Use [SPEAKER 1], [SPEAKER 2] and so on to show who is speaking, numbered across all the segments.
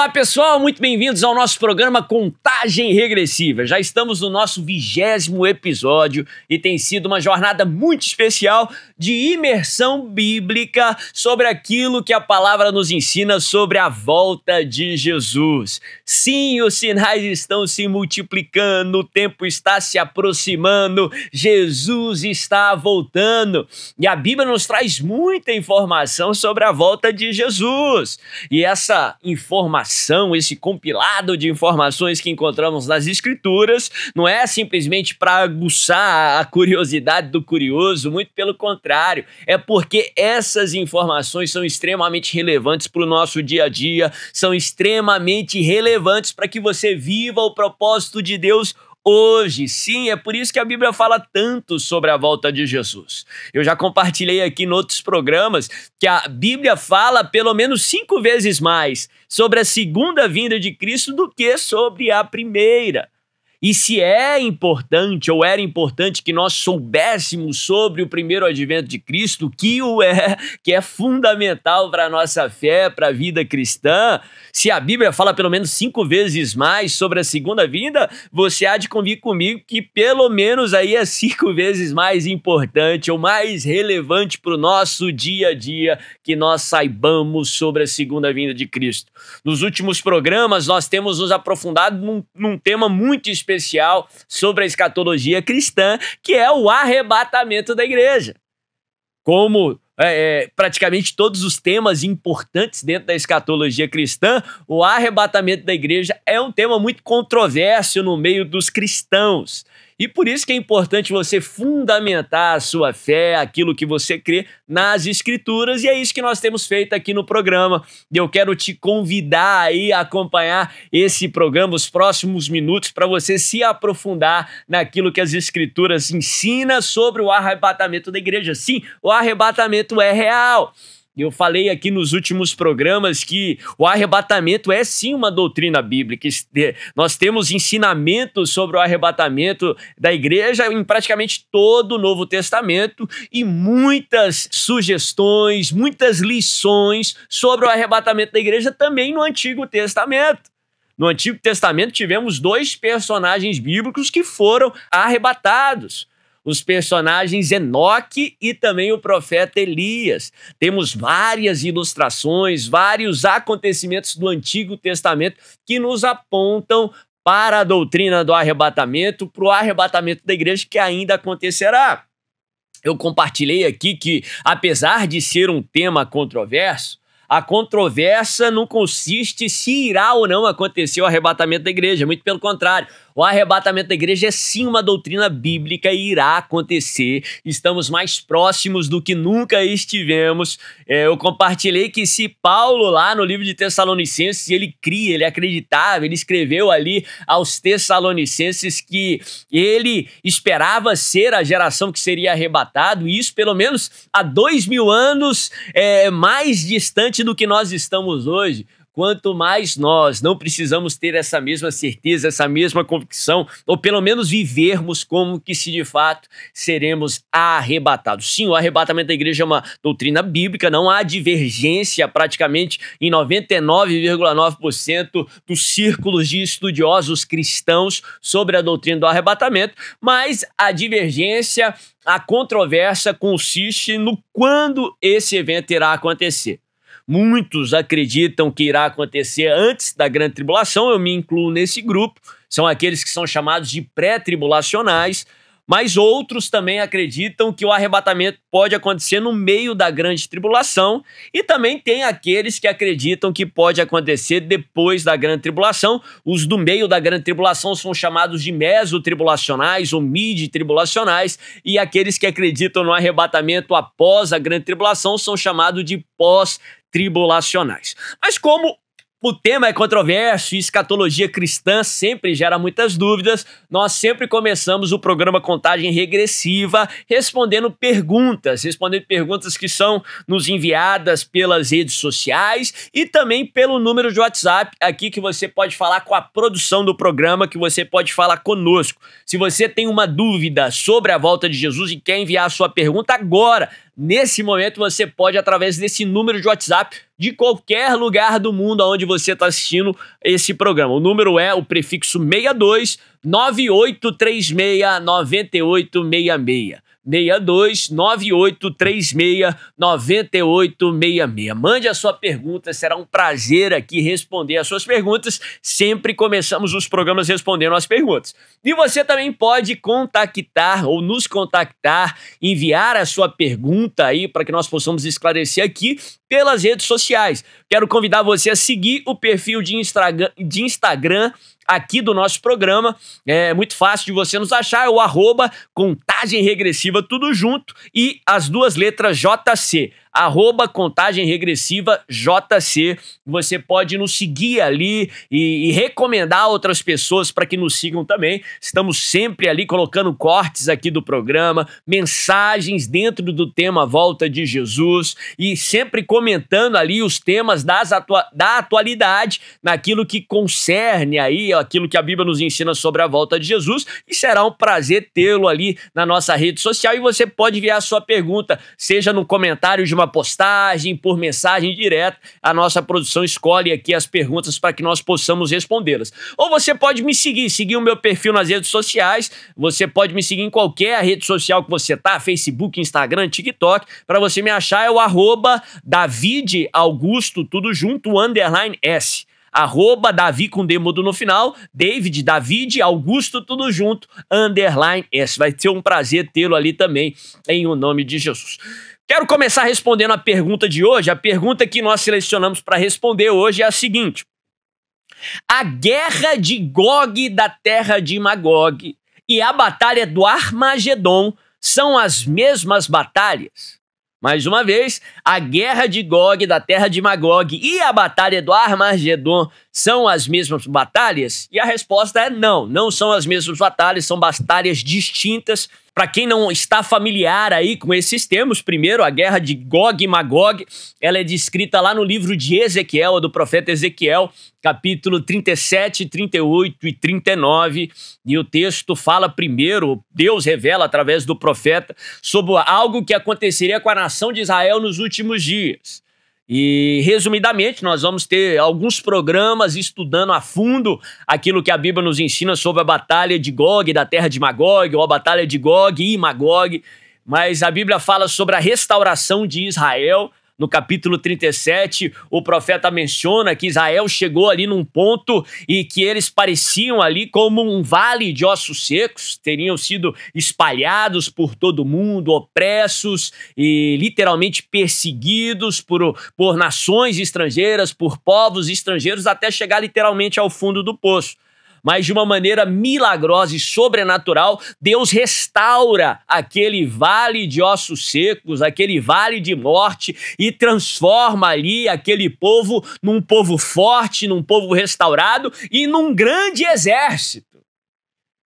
[SPEAKER 1] Olá, pessoal, muito bem-vindos ao nosso programa Contagem Regressiva. Já estamos no nosso vigésimo episódio e tem sido uma jornada muito especial de imersão bíblica sobre aquilo que a palavra nos ensina sobre a volta de Jesus. Sim, os sinais estão se multiplicando, o tempo está se aproximando, Jesus está voltando e a Bíblia nos traz muita informação sobre a volta de Jesus. E essa informação esse compilado de informações que encontramos nas escrituras, não é simplesmente para aguçar a curiosidade do curioso, muito pelo contrário, é porque essas informações são extremamente relevantes para o nosso dia a dia, são extremamente relevantes para que você viva o propósito de Deus hoje. Sim, é por isso que a Bíblia fala tanto sobre a volta de Jesus. Eu já compartilhei aqui em outros programas que a Bíblia fala pelo menos cinco vezes mais sobre a segunda vinda de Cristo do que sobre a primeira. E se é importante ou era importante que nós soubéssemos sobre o primeiro advento de Cristo, que o é, que é fundamental para a nossa fé, para a vida cristã, se a Bíblia fala pelo menos cinco vezes mais sobre a segunda vinda, você há de convir comigo que pelo menos aí é cinco vezes mais importante ou mais relevante para o nosso dia a dia que nós saibamos sobre a segunda vinda de Cristo. Nos últimos programas, nós temos nos aprofundado num, num tema muito especial sobre a escatologia cristã, que é o arrebatamento da igreja. Como é, é, praticamente todos os temas importantes dentro da escatologia cristã, o arrebatamento da igreja é um tema muito controverso no meio dos cristãos. E por isso que é importante você fundamentar a sua fé, aquilo que você crê nas escrituras, e é isso que nós temos feito aqui no programa. Eu quero te convidar aí a acompanhar esse programa os próximos minutos para você se aprofundar naquilo que as escrituras ensinam sobre o arrebatamento da igreja. Sim, o arrebatamento é real. Eu falei aqui nos últimos programas que o arrebatamento é sim uma doutrina bíblica. Nós temos ensinamentos sobre o arrebatamento da igreja em praticamente todo o Novo Testamento e muitas sugestões, muitas lições sobre o arrebatamento da igreja também no Antigo Testamento. No Antigo Testamento tivemos dois personagens bíblicos que foram arrebatados os personagens Enoque e também o profeta Elias. Temos várias ilustrações, vários acontecimentos do Antigo Testamento que nos apontam para a doutrina do arrebatamento, para o arrebatamento da igreja que ainda acontecerá. Eu compartilhei aqui que, apesar de ser um tema controverso, a controvérsia não consiste se irá ou não acontecer o arrebatamento da igreja, muito pelo contrário. O arrebatamento da igreja é sim uma doutrina bíblica e irá acontecer. Estamos mais próximos do que nunca estivemos. É, eu compartilhei que se Paulo, lá no livro de Tessalonicenses, ele cria, ele acreditava, ele escreveu ali aos Tessalonicenses que ele esperava ser a geração que seria arrebatado, e isso pelo menos há dois mil anos é, mais distante do que nós estamos hoje quanto mais nós não precisamos ter essa mesma certeza, essa mesma convicção, ou pelo menos vivermos como que se de fato seremos arrebatados. Sim, o arrebatamento da igreja é uma doutrina bíblica, não há divergência praticamente em 99,9% dos círculos de estudiosos cristãos sobre a doutrina do arrebatamento, mas a divergência, a controvérsia consiste no quando esse evento irá acontecer. Muitos acreditam que irá acontecer antes da grande tribulação, eu me incluo nesse grupo, são aqueles que são chamados de pré-tribulacionais mas outros também acreditam que o arrebatamento pode acontecer no meio da grande tribulação, e também tem aqueles que acreditam que pode acontecer depois da grande tribulação. Os do meio da grande tribulação são chamados de mesotribulacionais ou mid-tribulacionais, e aqueles que acreditam no arrebatamento após a grande tribulação são chamados de pós-tribulacionais. Mas como o tema é controverso e escatologia cristã sempre gera muitas dúvidas. Nós sempre começamos o programa Contagem Regressiva respondendo perguntas, respondendo perguntas que são nos enviadas pelas redes sociais e também pelo número de WhatsApp aqui que você pode falar com a produção do programa, que você pode falar conosco. Se você tem uma dúvida sobre a volta de Jesus e quer enviar a sua pergunta agora, Nesse momento você pode, através desse número de WhatsApp, de qualquer lugar do mundo aonde você está assistindo esse programa. O número é o prefixo 62 9836 9866. 62 9836 9866. Mande a sua pergunta, será um prazer aqui responder as suas perguntas. Sempre começamos os programas respondendo as perguntas. E você também pode contactar ou nos contactar, enviar a sua pergunta aí para que nós possamos esclarecer aqui pelas redes sociais. Quero convidar você a seguir o perfil de Instagram, de Instagram aqui do nosso programa. É muito fácil de você nos achar, é o arroba contagem regressiva tudo junto e as duas letras JC arroba contagem regressiva JC. Você pode nos seguir ali e, e recomendar outras pessoas para que nos sigam também. Estamos sempre ali colocando cortes aqui do programa, mensagens dentro do tema Volta de Jesus e sempre comentando ali os temas das atua da atualidade naquilo que concerne aí, aquilo que a Bíblia nos ensina sobre a volta de Jesus. E será um prazer tê-lo ali na nossa rede social. E você pode enviar sua pergunta, seja no comentário de uma postagem, por mensagem direta, a nossa produção escolhe aqui as perguntas para que nós possamos respondê-las. Ou você pode me seguir, seguir o meu perfil nas redes sociais, você pode me seguir em qualquer rede social que você tá, Facebook, Instagram, TikTok, para você me achar é o arroba David Augusto, tudo junto, underline S arroba Davi com demudo no final, David, David, Augusto, tudo junto, underline S. Vai ser um prazer tê-lo ali também, em o nome de Jesus. Quero começar respondendo a pergunta de hoje. A pergunta que nós selecionamos para responder hoje é a seguinte: A guerra de Gog da terra de Magog e a batalha do Armagedon são as mesmas batalhas? Mais uma vez, a guerra de Gog da terra de Magog e a batalha do Armagedon são as mesmas batalhas? E a resposta é não, não são as mesmas batalhas, são batalhas distintas. Para quem não está familiar aí com esses termos, primeiro a guerra de Gog e Magog, ela é descrita lá no livro de Ezequiel, do profeta Ezequiel, capítulo 37, 38 e 39. E o texto fala primeiro, Deus revela através do profeta sobre algo que aconteceria com a nação de Israel nos últimos dias. E, resumidamente, nós vamos ter alguns programas estudando a fundo aquilo que a Bíblia nos ensina sobre a Batalha de Gog, da terra de Magog, ou a Batalha de Gog e Magog. Mas a Bíblia fala sobre a restauração de Israel no capítulo 37, o profeta menciona que Israel chegou ali num ponto e que eles pareciam ali como um vale de ossos secos, teriam sido espalhados por todo mundo, opressos e literalmente perseguidos por, por nações estrangeiras, por povos estrangeiros, até chegar literalmente ao fundo do poço mas de uma maneira milagrosa e sobrenatural, Deus restaura aquele vale de ossos secos, aquele vale de morte e transforma ali aquele povo num povo forte, num povo restaurado e num grande exército.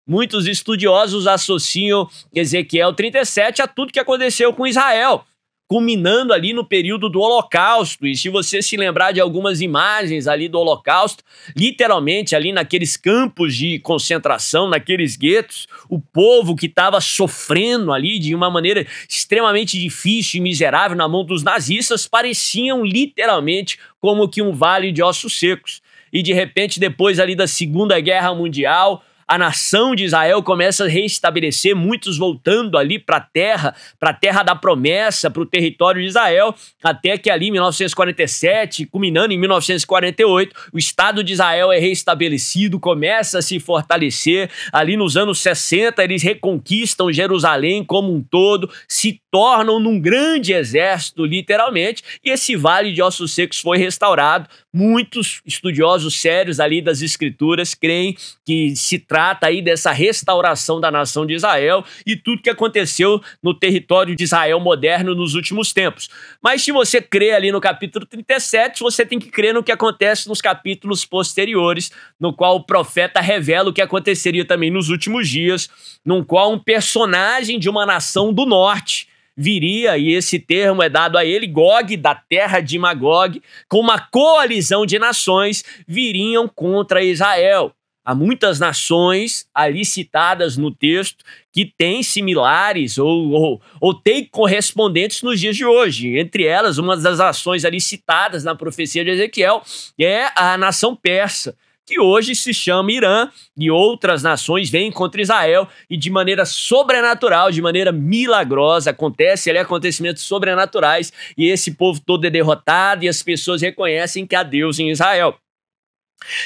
[SPEAKER 1] Muitos estudiosos associam Ezequiel 37 a tudo que aconteceu com Israel culminando ali no período do Holocausto. E se você se lembrar de algumas imagens ali do Holocausto, literalmente ali naqueles campos de concentração, naqueles guetos, o povo que estava sofrendo ali de uma maneira extremamente difícil e miserável na mão dos nazistas pareciam literalmente como que um vale de ossos secos. E de repente, depois ali da Segunda Guerra Mundial, a nação de Israel começa a reestabelecer, muitos voltando ali para a terra, para a terra da promessa, para o território de Israel, até que ali em 1947, culminando em 1948, o Estado de Israel é reestabelecido, começa a se fortalecer. Ali nos anos 60, eles reconquistam Jerusalém como um todo, se tornam num grande exército, literalmente, e esse vale de ossos secos foi restaurado. Muitos estudiosos sérios ali das escrituras creem que se trata trata aí dessa restauração da nação de Israel e tudo que aconteceu no território de Israel moderno nos últimos tempos. Mas se você crê ali no capítulo 37, você tem que crer no que acontece nos capítulos posteriores, no qual o profeta revela o que aconteceria também nos últimos dias, no qual um personagem de uma nação do norte viria, e esse termo é dado a ele, Gog, da terra de Magog, com uma coalizão de nações, viriam contra Israel. Há muitas nações ali citadas no texto que têm similares ou, ou, ou têm correspondentes nos dias de hoje. Entre elas, uma das nações ali citadas na profecia de Ezequiel é a nação persa que hoje se chama Irã, e outras nações vêm contra Israel, e de maneira sobrenatural, de maneira milagrosa, acontece ali acontecimentos sobrenaturais, e esse povo todo é derrotado, e as pessoas reconhecem que há Deus em Israel.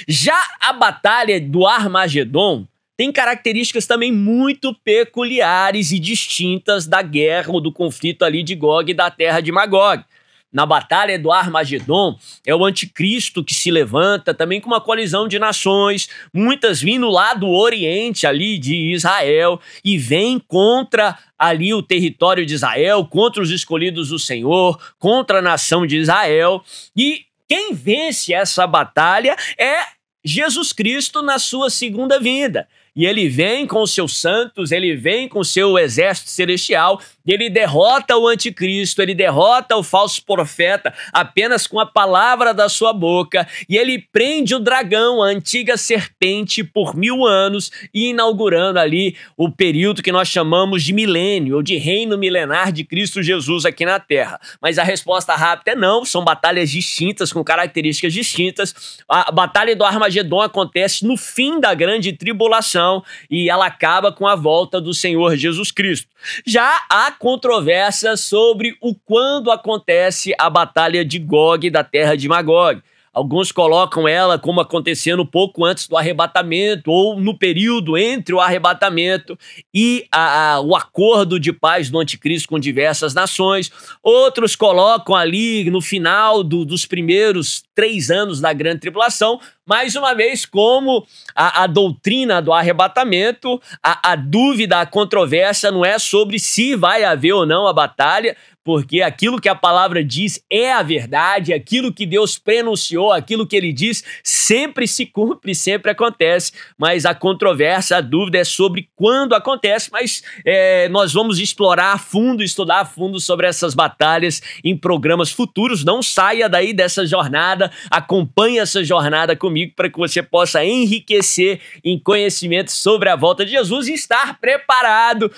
[SPEAKER 1] Já a Batalha do Armagedon tem características também muito peculiares e distintas da guerra ou do conflito ali de Gog e da terra de Magog. Na Batalha do Armagedon, é o anticristo que se levanta, também com uma colisão de nações, muitas vindo lá do Oriente, ali de Israel, e vem contra ali o território de Israel, contra os escolhidos do Senhor, contra a nação de Israel. E quem vence essa batalha é Jesus Cristo na sua segunda vinda. E ele vem com os seus santos, ele vem com o seu exército celestial, ele derrota o anticristo, ele derrota o falso profeta apenas com a palavra da sua boca, e ele prende o dragão, a antiga serpente, por mil anos, inaugurando ali o período que nós chamamos de milênio, ou de reino milenar de Cristo Jesus aqui na terra. Mas a resposta rápida é não, são batalhas distintas, com características distintas. A batalha do Armagedon acontece no fim da grande tribulação e ela acaba com a volta do Senhor Jesus Cristo. Já há controvérsia sobre o quando acontece a batalha de Gog da terra de Magog. Alguns colocam ela como acontecendo pouco antes do arrebatamento ou no período entre o arrebatamento e a, a, o acordo de paz do anticristo com diversas nações. Outros colocam ali no final do, dos primeiros três anos da grande tribulação, mais uma vez, como a, a doutrina do arrebatamento, a, a dúvida, a controvérsia não é sobre se vai haver ou não a batalha, porque aquilo que a palavra diz é a verdade, aquilo que Deus prenunciou, aquilo que ele diz sempre se cumpre, sempre acontece, mas a controvérsia, a dúvida é sobre quando acontece, mas é, nós vamos explorar a fundo, estudar a fundo sobre essas batalhas em programas futuros, não saia daí dessa jornada, acompanhe essa jornada comigo comigo para que você possa enriquecer em conhecimento sobre a volta de Jesus e estar preparado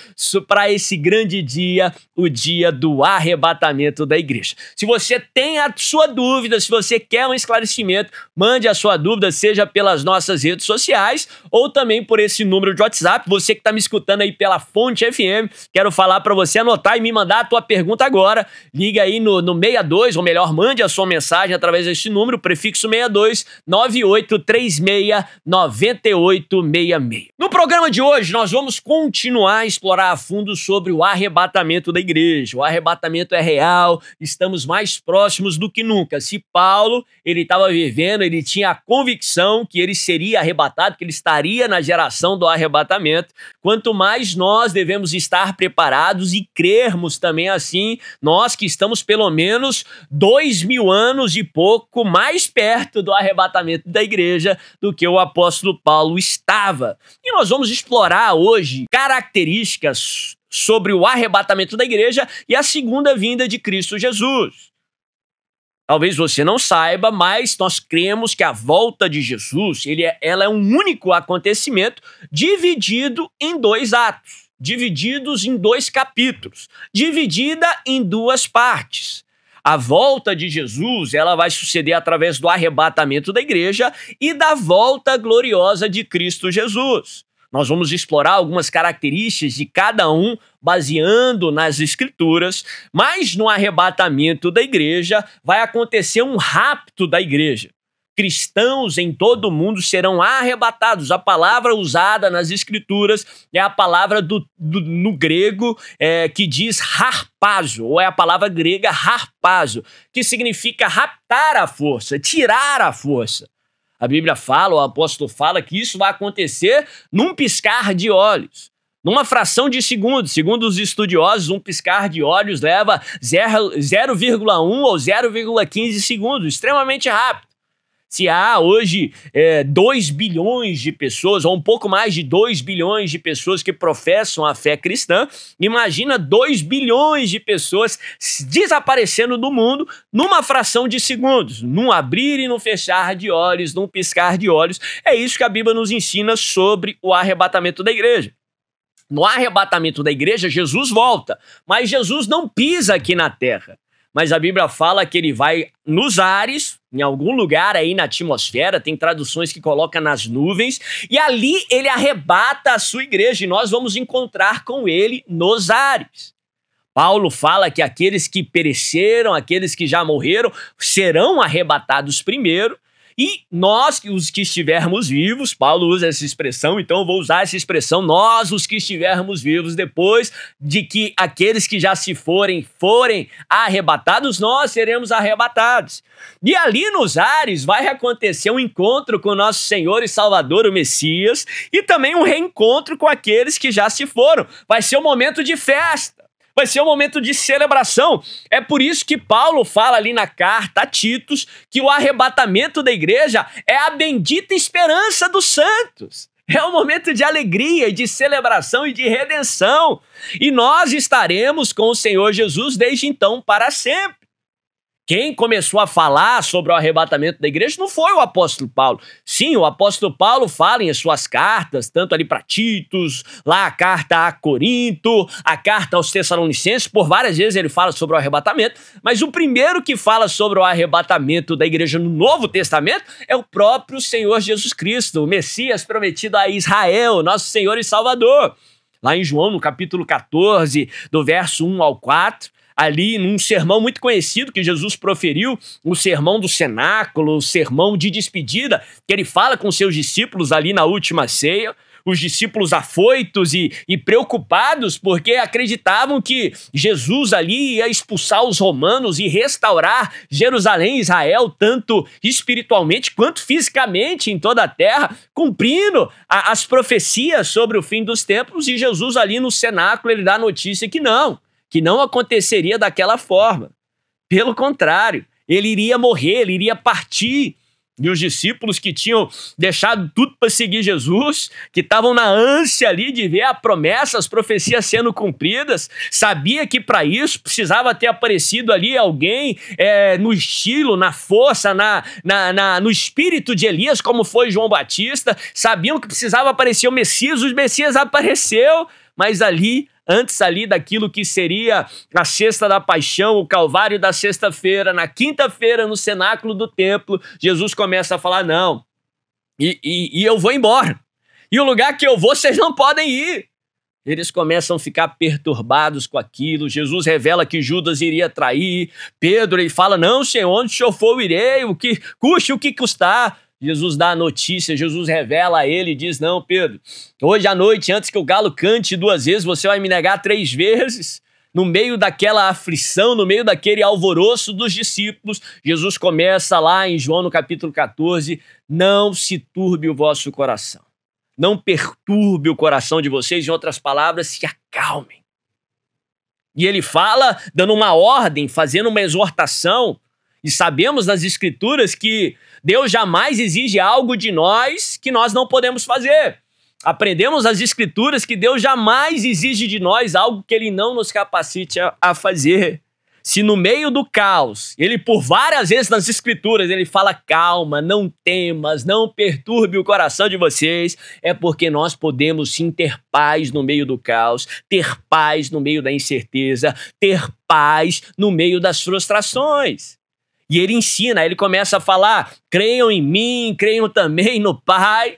[SPEAKER 1] para esse grande dia, o dia do arrebatamento da igreja. Se você tem a sua dúvida, se você quer um esclarecimento, mande a sua dúvida, seja pelas nossas redes sociais ou também por esse número de WhatsApp. Você que está me escutando aí pela Fonte FM, quero falar para você anotar e me mandar a tua pergunta agora. Liga aí no, no 62, ou melhor, mande a sua mensagem através desse número, prefixo 62 98 0836 9866. No programa de hoje, nós vamos continuar a explorar a fundo sobre o arrebatamento da igreja. O arrebatamento é real, estamos mais próximos do que nunca. Se Paulo, ele estava vivendo, ele tinha a convicção que ele seria arrebatado, que ele estaria na geração do arrebatamento, quanto mais nós devemos estar preparados e crermos também assim, nós que estamos pelo menos dois mil anos e pouco mais perto do arrebatamento da da igreja do que o apóstolo Paulo estava. E nós vamos explorar hoje características sobre o arrebatamento da igreja e a segunda vinda de Cristo Jesus. Talvez você não saiba, mas nós cremos que a volta de Jesus ele é, ela é um único acontecimento dividido em dois atos, divididos em dois capítulos, dividida em duas partes. A volta de Jesus, ela vai suceder através do arrebatamento da igreja e da volta gloriosa de Cristo Jesus. Nós vamos explorar algumas características de cada um baseando nas escrituras, mas no arrebatamento da igreja vai acontecer um rapto da igreja cristãos em todo o mundo serão arrebatados. A palavra usada nas escrituras é a palavra do, do no grego é, que diz harpazo, ou é a palavra grega harpazo, que significa raptar a força, tirar a força. A Bíblia fala, o apóstolo fala que isso vai acontecer num piscar de olhos. Numa fração de segundo, segundo os estudiosos, um piscar de olhos leva 0,1 ou 0,15 segundos, extremamente rápido. Se há hoje é, 2 bilhões de pessoas, ou um pouco mais de 2 bilhões de pessoas que professam a fé cristã, imagina 2 bilhões de pessoas desaparecendo do mundo numa fração de segundos, num abrir e num fechar de olhos, num piscar de olhos. É isso que a Bíblia nos ensina sobre o arrebatamento da igreja. No arrebatamento da igreja, Jesus volta, mas Jesus não pisa aqui na terra mas a Bíblia fala que ele vai nos ares, em algum lugar aí na atmosfera, tem traduções que coloca nas nuvens, e ali ele arrebata a sua igreja e nós vamos encontrar com ele nos ares. Paulo fala que aqueles que pereceram, aqueles que já morreram, serão arrebatados primeiro, e nós, os que estivermos vivos, Paulo usa essa expressão, então eu vou usar essa expressão, nós, os que estivermos vivos, depois de que aqueles que já se forem, forem arrebatados, nós seremos arrebatados. E ali nos ares vai acontecer um encontro com o nosso Senhor e Salvador, o Messias, e também um reencontro com aqueles que já se foram. Vai ser um momento de festa vai ser um momento de celebração. É por isso que Paulo fala ali na carta a Titos que o arrebatamento da igreja é a bendita esperança dos santos. É um momento de alegria, de celebração e de redenção. E nós estaremos com o Senhor Jesus desde então para sempre. Quem começou a falar sobre o arrebatamento da igreja não foi o apóstolo Paulo. Sim, o apóstolo Paulo fala em suas cartas, tanto ali para Titos, lá a carta a Corinto, a carta aos Tessalonicenses, por várias vezes ele fala sobre o arrebatamento, mas o primeiro que fala sobre o arrebatamento da igreja no Novo Testamento é o próprio Senhor Jesus Cristo, o Messias prometido a Israel, nosso Senhor e Salvador. Lá em João, no capítulo 14, do verso 1 ao 4, ali num sermão muito conhecido que Jesus proferiu, o sermão do cenáculo, o sermão de despedida, que ele fala com seus discípulos ali na última ceia os discípulos afoitos e, e, preocupados porque acreditavam que Jesus ali ia expulsar os romanos e restaurar Jerusalém e Israel, tanto espiritualmente quanto fisicamente em toda a terra, cumprindo a, as profecias sobre o fim dos tempos. E Jesus ali no cenáculo ele dá a notícia que não que não aconteceria daquela forma. Pelo contrário, ele iria morrer, ele iria partir. E os discípulos que tinham deixado tudo para seguir Jesus, que estavam na ânsia ali de ver a promessa, as profecias sendo cumpridas, sabia que para isso precisava ter aparecido ali alguém é, no estilo, na força, na, na, na, no espírito de Elias, como foi João Batista, sabiam que precisava aparecer o Messias, o Messias apareceu, mas ali antes ali daquilo que seria a Sexta da Paixão, o Calvário da Sexta-feira, na quinta-feira, no cenáculo do templo, Jesus começa a falar: não, e, e, e eu vou embora. E o lugar que eu vou, vocês não podem ir. Eles começam a ficar perturbados com aquilo. Jesus revela que Judas iria trair. Pedro ele fala: Não, Senhor, onde o senhor for, eu irei. O que custe o que custar. Jesus dá a notícia, Jesus revela a ele e diz: Não, Pedro, hoje à noite, antes que o galo cante duas vezes, você vai me negar três vezes. No meio daquela aflição, no meio daquele alvoroço dos discípulos, Jesus começa lá em João no capítulo 14: Não se turbe o vosso coração, não perturbe o coração de vocês, em outras palavras, se acalmem. E ele fala dando uma ordem, fazendo uma exortação, e sabemos nas Escrituras que Deus jamais exige algo de nós que nós não podemos fazer. Aprendemos as escrituras que Deus jamais exige de nós algo que ele não nos capacite a, a fazer. Se no meio do caos, ele por várias vezes nas escrituras, ele fala calma, não temas, não perturbe o coração de vocês, é porque nós podemos sim ter paz no meio do caos, ter paz no meio da incerteza, ter paz no meio das frustrações. E ele ensina, ele começa a falar: creiam em mim, creiam também no Pai.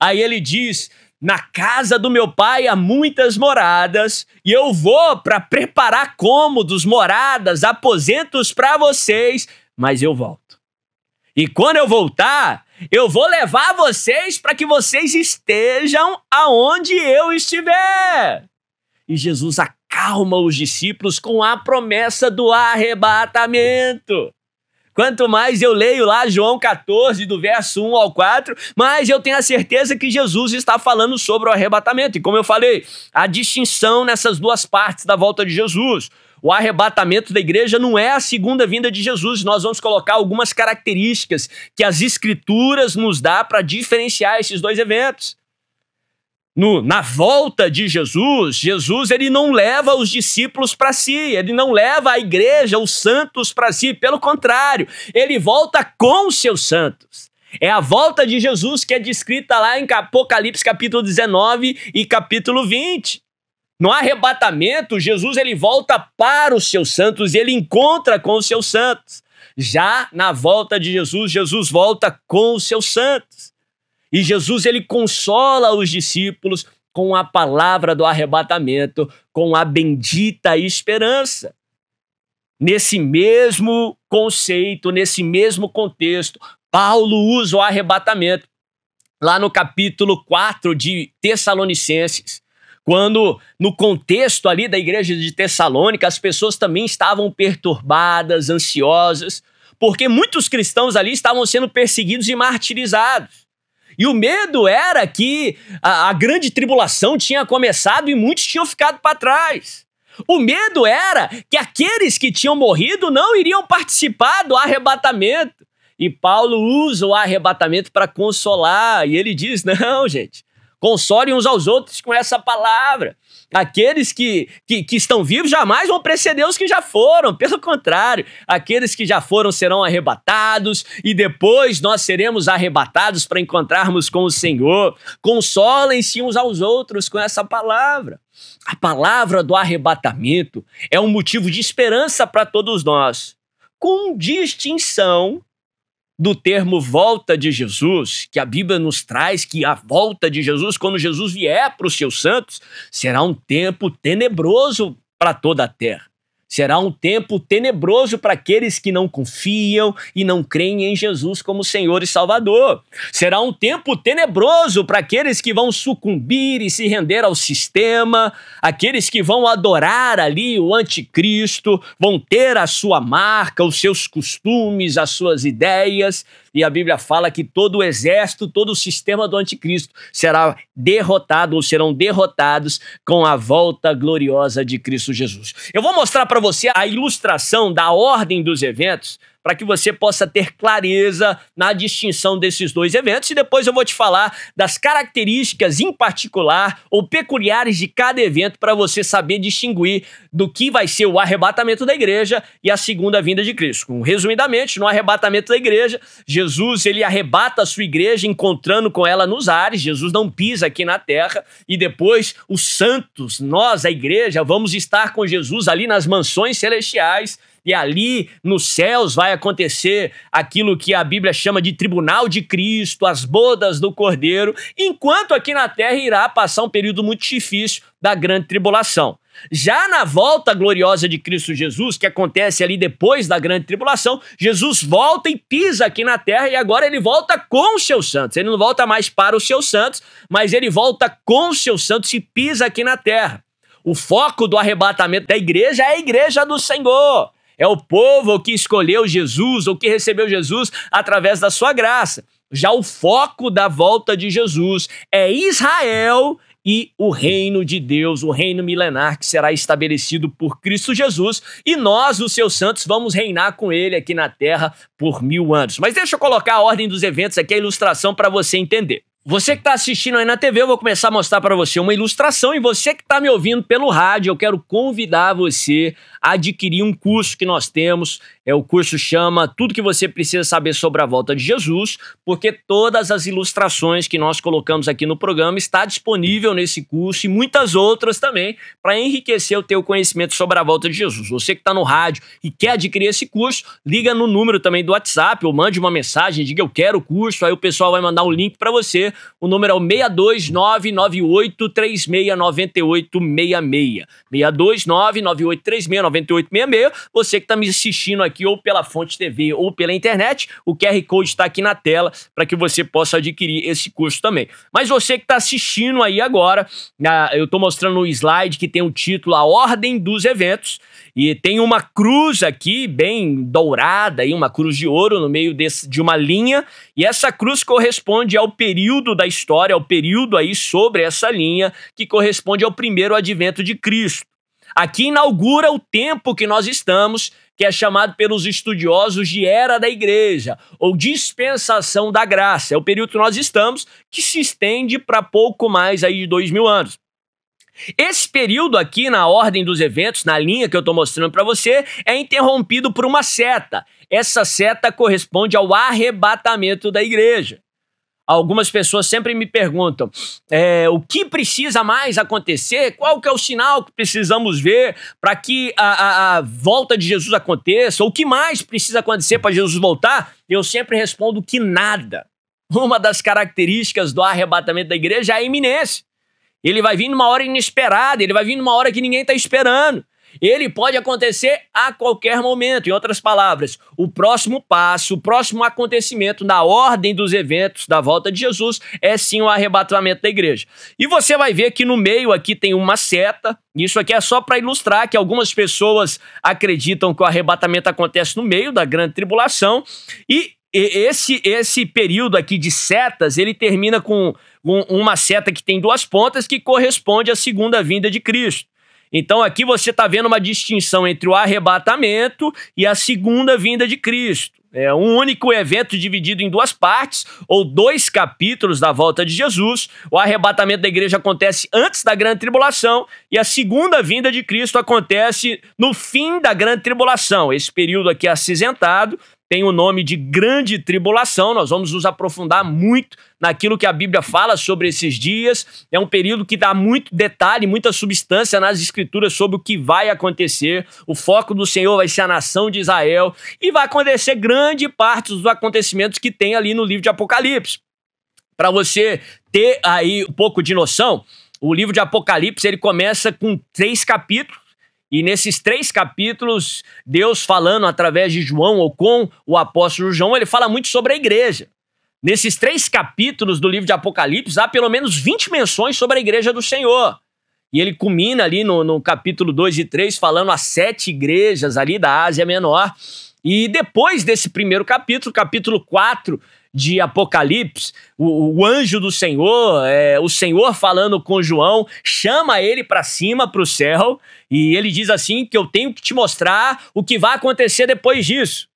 [SPEAKER 1] Aí ele diz: na casa do meu pai há muitas moradas, e eu vou para preparar cômodos, moradas, aposentos para vocês, mas eu volto. E quando eu voltar, eu vou levar vocês para que vocês estejam aonde eu estiver. E Jesus acalma os discípulos com a promessa do arrebatamento. Quanto mais eu leio lá João 14, do verso 1 ao 4, mais eu tenho a certeza que Jesus está falando sobre o arrebatamento. E como eu falei, a distinção nessas duas partes da volta de Jesus. O arrebatamento da igreja não é a segunda vinda de Jesus. Nós vamos colocar algumas características que as escrituras nos dá para diferenciar esses dois eventos. No, na volta de Jesus, Jesus ele não leva os discípulos para si, ele não leva a igreja, os santos para si, pelo contrário, ele volta com os seus santos. É a volta de Jesus que é descrita lá em Apocalipse capítulo 19 e capítulo 20. No arrebatamento, Jesus ele volta para os seus santos e ele encontra com os seus santos. Já na volta de Jesus, Jesus volta com os seus santos. E Jesus ele consola os discípulos com a palavra do arrebatamento, com a bendita esperança. Nesse mesmo conceito, nesse mesmo contexto, Paulo usa o arrebatamento lá no capítulo 4 de Tessalonicenses, quando no contexto ali da igreja de Tessalônica, as pessoas também estavam perturbadas, ansiosas, porque muitos cristãos ali estavam sendo perseguidos e martirizados. E o medo era que a, a grande tribulação tinha começado e muitos tinham ficado para trás. O medo era que aqueles que tinham morrido não iriam participar do arrebatamento. E Paulo usa o arrebatamento para consolar, e ele diz: não, gente, Consolem uns aos outros com essa palavra. Aqueles que, que, que, estão vivos jamais vão preceder os que já foram, pelo contrário, aqueles que já foram serão arrebatados e depois nós seremos arrebatados para encontrarmos com o Senhor. Consolem-se uns aos outros com essa palavra. A palavra do arrebatamento é um motivo de esperança para todos nós, com distinção do termo volta de Jesus, que a Bíblia nos traz que a volta de Jesus, quando Jesus vier para os seus santos, será um tempo tenebroso para toda a terra. Será um tempo tenebroso para aqueles que não confiam e não creem em Jesus como Senhor e Salvador. Será um tempo tenebroso para aqueles que vão sucumbir e se render ao sistema, aqueles que vão adorar ali o anticristo, vão ter a sua marca, os seus costumes, as suas ideias e a Bíblia fala que todo o exército, todo o sistema do anticristo será derrotado ou serão derrotados com a volta gloriosa de Cristo Jesus. Eu vou mostrar para você a ilustração da ordem dos eventos para que você possa ter clareza na distinção desses dois eventos. E depois eu vou te falar das características em particular ou peculiares de cada evento para você saber distinguir do que vai ser o arrebatamento da igreja e a segunda vinda de Cristo. Resumidamente, no arrebatamento da igreja, Jesus ele arrebata a sua igreja encontrando com ela nos ares. Jesus não pisa aqui na terra e depois os santos, nós, a igreja, vamos estar com Jesus ali nas mansões celestiais e ali nos céus vai acontecer aquilo que a Bíblia chama de tribunal de Cristo, as bodas do Cordeiro, enquanto aqui na terra irá passar um período muito difícil da grande tribulação. Já na volta gloriosa de Cristo Jesus, que acontece ali depois da grande tribulação, Jesus volta e pisa aqui na terra e agora ele volta com os seus santos. Ele não volta mais para os seus santos, mas ele volta com os seus santos e pisa aqui na terra. O foco do arrebatamento da igreja é a igreja do Senhor. É o povo que escolheu Jesus ou que recebeu Jesus através da sua graça. Já o foco da volta de Jesus é Israel e o reino de Deus, o reino milenar que será estabelecido por Cristo Jesus, e nós, os seus santos, vamos reinar com ele aqui na terra por mil anos. Mas deixa eu colocar a ordem dos eventos aqui, a ilustração, para você entender. Você que está assistindo aí na TV, eu vou começar a mostrar para você uma ilustração. E você que está me ouvindo pelo rádio, eu quero convidar você a adquirir um curso que nós temos. É, o curso chama Tudo que você precisa saber sobre a volta de Jesus, porque todas as ilustrações que nós colocamos aqui no programa está disponível nesse curso e muitas outras também para enriquecer o teu conhecimento sobre a volta de Jesus. Você que está no rádio e quer adquirir esse curso, liga no número também do WhatsApp ou mande uma mensagem, diga eu quero o curso, aí o pessoal vai mandar o um link para você. O número é o 62998369866. 62998369866. Você que está me assistindo aqui aqui ou pela Fonte TV ou pela internet. O QR Code está aqui na tela para que você possa adquirir esse curso também. Mas você que está assistindo aí agora, eu estou mostrando um slide que tem o título A Ordem dos Eventos e tem uma cruz aqui bem dourada, uma cruz de ouro no meio desse, de uma linha e essa cruz corresponde ao período da história, ao período aí sobre essa linha que corresponde ao primeiro advento de Cristo. Aqui inaugura o tempo que nós estamos que é chamado pelos estudiosos de era da igreja ou dispensação da graça. É o período que nós estamos, que se estende para pouco mais aí de dois mil anos. Esse período aqui, na ordem dos eventos, na linha que eu estou mostrando para você, é interrompido por uma seta. Essa seta corresponde ao arrebatamento da igreja. Algumas pessoas sempre me perguntam é, o que precisa mais acontecer, qual que é o sinal que precisamos ver para que a, a, a, volta de Jesus aconteça, o que mais precisa acontecer para Jesus voltar, eu sempre respondo que nada. Uma das características do arrebatamento da igreja é a iminência. Ele vai vir numa hora inesperada, ele vai vir numa hora que ninguém está esperando. Ele pode acontecer a qualquer momento. Em outras palavras, o próximo passo, o próximo acontecimento na ordem dos eventos da volta de Jesus é sim o arrebatamento da igreja. E você vai ver que no meio aqui tem uma seta. Isso aqui é só para ilustrar que algumas pessoas acreditam que o arrebatamento acontece no meio da grande tribulação e esse esse período aqui de setas, ele termina com uma seta que tem duas pontas que corresponde à segunda vinda de Cristo. Então aqui você está vendo uma distinção entre o arrebatamento e a segunda vinda de Cristo. É um único evento dividido em duas partes, ou dois capítulos da volta de Jesus. O arrebatamento da igreja acontece antes da grande tribulação, e a segunda vinda de Cristo acontece no fim da grande tribulação. Esse período aqui é acinzentado, tem o nome de grande tribulação. Nós vamos nos aprofundar muito naquilo que a Bíblia fala sobre esses dias. É um período que dá muito detalhe, muita substância nas escrituras sobre o que vai acontecer. O foco do Senhor vai ser a nação de Israel e vai acontecer grande parte dos acontecimentos que tem ali no livro de Apocalipse. Para você ter aí um pouco de noção, o livro de Apocalipse ele começa com três capítulos e nesses três capítulos, Deus falando através de João ou com o apóstolo João, ele fala muito sobre a igreja. Nesses três capítulos do livro de Apocalipse, há pelo menos 20 menções sobre a igreja do Senhor. E ele culmina ali no, no capítulo 2 e 3, falando as sete igrejas ali da Ásia Menor. E depois desse primeiro capítulo, capítulo 4, de Apocalipse, o, o anjo do Senhor, é, o Senhor falando com João, chama ele para cima, para o céu, e ele diz assim: que eu tenho que te mostrar o que vai acontecer depois disso.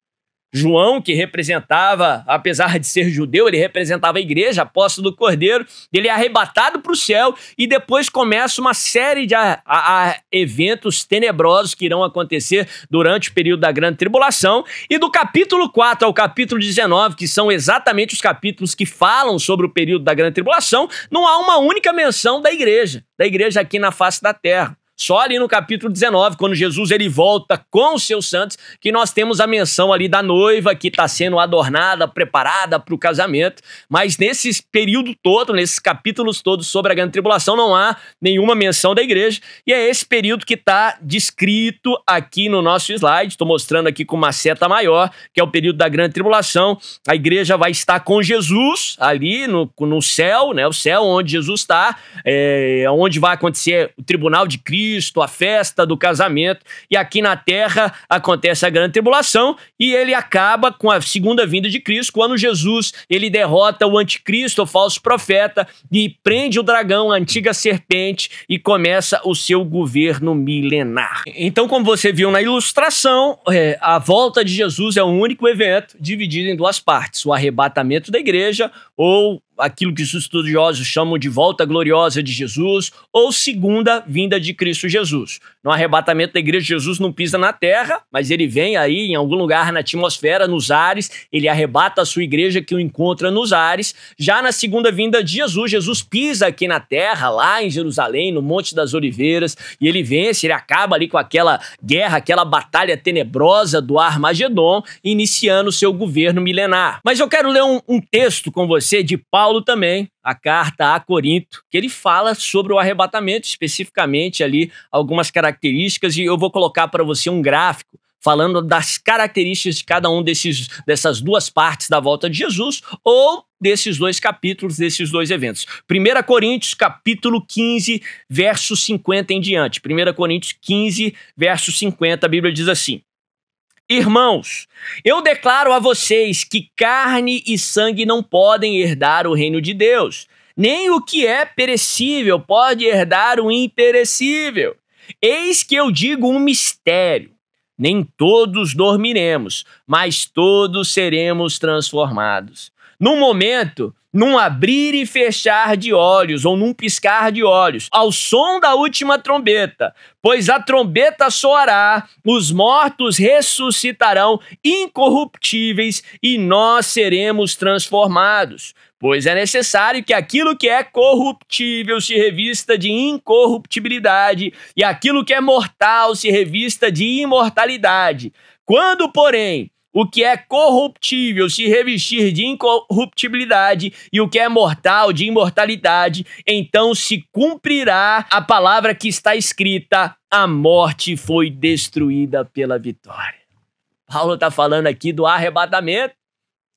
[SPEAKER 1] João, que representava, apesar de ser judeu, ele representava a igreja, apóstolo do Cordeiro, ele é arrebatado para o céu e depois começa uma série de a, a, a eventos tenebrosos que irão acontecer durante o período da grande tribulação. E do capítulo 4 ao capítulo 19, que são exatamente os capítulos que falam sobre o período da grande tribulação, não há uma única menção da igreja, da igreja aqui na face da terra. Só ali no capítulo 19, quando Jesus ele volta com os seus santos, que nós temos a menção ali da noiva que está sendo adornada, preparada para o casamento. Mas nesse período todo, nesses capítulos todos sobre a grande tribulação, não há nenhuma menção da igreja. E é esse período que está descrito aqui no nosso slide. Estou mostrando aqui com uma seta maior, que é o período da grande tribulação. A igreja vai estar com Jesus ali no, no céu, né? O céu onde Jesus está, é, onde vai acontecer o tribunal de Cristo Cristo, a festa do casamento, e aqui na terra acontece a grande tribulação e ele acaba com a segunda vinda de Cristo, quando Jesus ele derrota o anticristo, o falso profeta, e prende o dragão, a antiga serpente, e começa o seu governo milenar. Então, como você viu na ilustração, é, a volta de Jesus é um único evento dividido em duas partes: o arrebatamento da igreja ou aquilo que os estudiosos chamam de volta gloriosa de Jesus, ou segunda vinda de Cristo Jesus. No arrebatamento da igreja, Jesus não pisa na terra, mas ele vem aí em algum lugar na atmosfera, nos ares, ele arrebata a sua igreja que o encontra nos ares. Já na segunda vinda de Jesus, Jesus pisa aqui na terra, lá em Jerusalém, no Monte das Oliveiras, e ele vence, ele acaba ali com aquela guerra, aquela batalha tenebrosa do Armagedon, iniciando o seu governo milenar. Mas eu quero ler um, um texto com você de Paulo também, a carta a Corinto, que ele fala sobre o arrebatamento, especificamente ali algumas características, e eu vou colocar para você um gráfico falando das características de cada um desses, dessas duas partes da volta de Jesus ou desses dois capítulos, desses dois eventos. 1 Coríntios, capítulo 15, verso 50 em diante. 1 Coríntios 15, verso 50, a Bíblia diz assim: Irmãos, eu declaro a vocês que carne e sangue não podem herdar o reino de Deus, nem o que é perecível pode herdar o imperecível. Eis que eu digo um mistério: nem todos dormiremos, mas todos seremos transformados. No momento num abrir e fechar de olhos ou num piscar de olhos, ao som da última trombeta, pois a trombeta soará, os mortos ressuscitarão incorruptíveis e nós seremos transformados. Pois é necessário que aquilo que é corruptível se revista de incorruptibilidade e aquilo que é mortal se revista de imortalidade. Quando, porém, o que é corruptível se revestir de incorruptibilidade e o que é mortal de imortalidade, então se cumprirá a palavra que está escrita: a morte foi destruída pela vitória. Paulo está falando aqui do arrebatamento.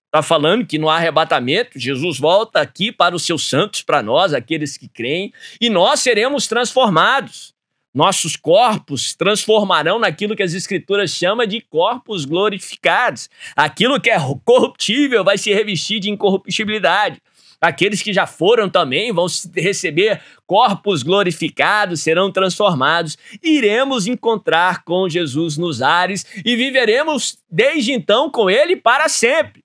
[SPEAKER 1] Está falando que no arrebatamento, Jesus volta aqui para os seus santos, para nós, aqueles que creem, e nós seremos transformados. Nossos corpos transformarão naquilo que as Escrituras chamam de corpos glorificados. Aquilo que é corruptível vai se revestir de incorruptibilidade. Aqueles que já foram também vão receber corpos glorificados, serão transformados. Iremos encontrar com Jesus nos ares e viveremos desde então com ele para sempre.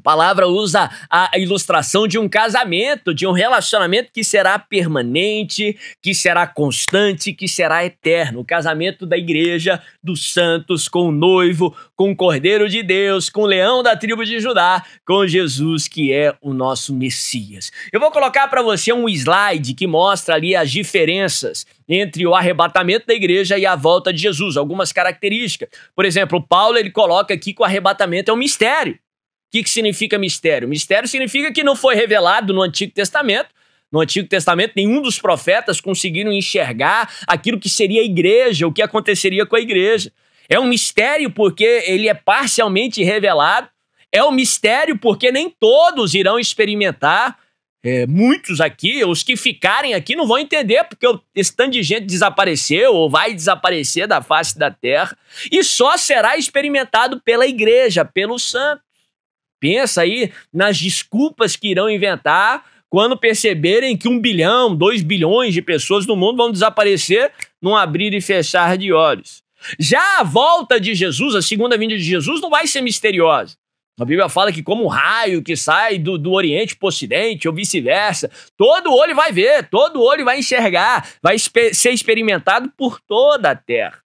[SPEAKER 1] A palavra usa a ilustração de um casamento, de um relacionamento que será permanente, que será constante, que será eterno. O casamento da igreja, dos santos, com o noivo, com o Cordeiro de Deus, com o leão da tribo de Judá, com Jesus que é o nosso Messias. Eu vou colocar para você um slide que mostra ali as diferenças entre o arrebatamento da igreja e a volta de Jesus, algumas características. Por exemplo, Paulo ele coloca aqui que o arrebatamento é um mistério. O que, que significa mistério? Mistério significa que não foi revelado no Antigo Testamento. No Antigo Testamento, nenhum dos profetas conseguiram enxergar aquilo que seria a igreja, o que aconteceria com a igreja. É um mistério porque ele é parcialmente revelado. É um mistério porque nem todos irão experimentar. É, muitos aqui, os que ficarem aqui, não vão entender porque esse tanto de gente desapareceu ou vai desaparecer da face da terra. E só será experimentado pela igreja, pelo santo. Pensa aí nas desculpas que irão inventar quando perceberem que um bilhão, dois bilhões de pessoas no mundo vão desaparecer num abrir e fechar de olhos. Já a volta de Jesus, a segunda vinda de Jesus, não vai ser misteriosa. A Bíblia fala que, como um raio que sai do, do Oriente para o Ocidente, ou vice-versa, todo olho vai ver, todo olho vai enxergar, vai ser experimentado por toda a terra.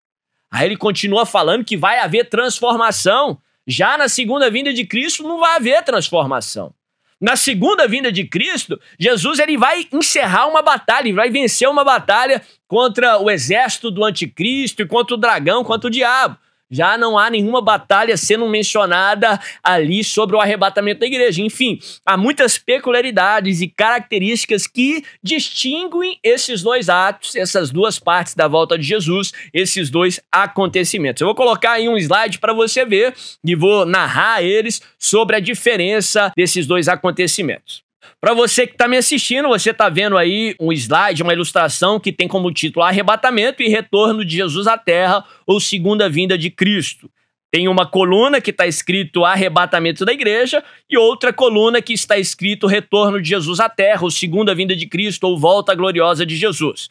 [SPEAKER 1] Aí ele continua falando que vai haver transformação já na segunda vinda de Cristo não vai haver transformação. Na segunda vinda de Cristo, Jesus ele vai encerrar uma batalha, ele vai vencer uma batalha contra o exército do anticristo e contra o dragão, contra o diabo. Já não há nenhuma batalha sendo mencionada ali sobre o arrebatamento da igreja. Enfim, há muitas peculiaridades e características que distinguem esses dois atos, essas duas partes da volta de Jesus, esses dois acontecimentos. Eu vou colocar aí um slide para você ver e vou narrar eles sobre a diferença desses dois acontecimentos. Para você que está me assistindo, você está vendo aí um slide, uma ilustração que tem como título Arrebatamento e Retorno de Jesus à Terra ou Segunda Vinda de Cristo. Tem uma coluna que está escrito arrebatamento da igreja e outra coluna que está escrito retorno de Jesus à terra, ou segunda vinda de Cristo, ou volta gloriosa de Jesus.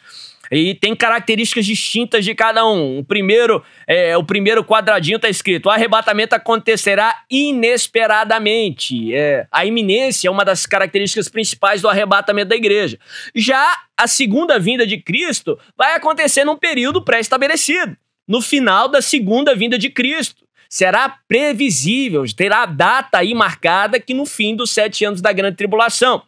[SPEAKER 1] E tem características distintas de cada um. O primeiro, é, o primeiro quadradinho está escrito: o arrebatamento acontecerá inesperadamente. É, a iminência é uma das características principais do arrebatamento da igreja. Já a segunda vinda de Cristo vai acontecer num período pré-estabelecido no final da segunda vinda de Cristo será previsível, terá data aí marcada que no fim dos sete anos da grande tribulação.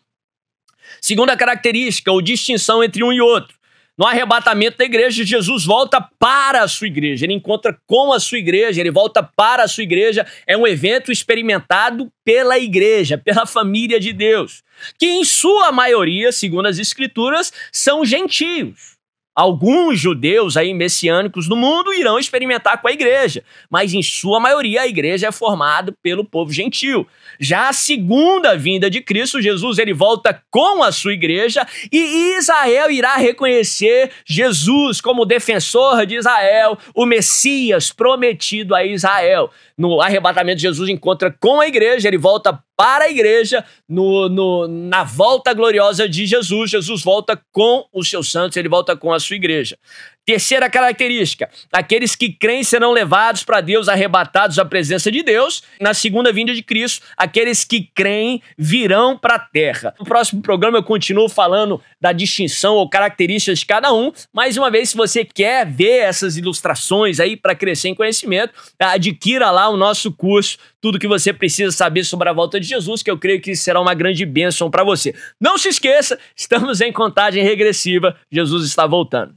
[SPEAKER 1] Segunda característica, ou distinção entre um e outro. No arrebatamento da igreja, Jesus volta para a sua igreja, ele encontra com a sua igreja, ele volta para a sua igreja. É um evento experimentado pela igreja, pela família de Deus, que em sua maioria, segundo as Escrituras, são gentios. Alguns judeus aí messiânicos no mundo irão experimentar com a igreja, mas em sua maioria a igreja é formada pelo povo gentil. Já a segunda vinda de Cristo, Jesus ele volta com a sua igreja e Israel irá reconhecer Jesus como defensor de Israel, o Messias prometido a Israel. No arrebatamento Jesus encontra com a igreja, ele volta para a igreja no, no, na volta gloriosa de Jesus. Jesus volta com os seus santos, ele volta com a sua igreja. Terceira característica, aqueles que creem serão levados para Deus, arrebatados à presença de Deus. Na segunda vinda de Cristo, aqueles que creem virão para a terra. No próximo programa eu continuo falando da distinção ou características de cada um. Mais uma vez, se você quer ver essas ilustrações aí para crescer em conhecimento, tá? adquira lá o nosso curso tudo que você precisa saber sobre a volta de Jesus, que eu creio que será uma grande bênção para você. Não se esqueça, estamos em contagem regressiva, Jesus está voltando.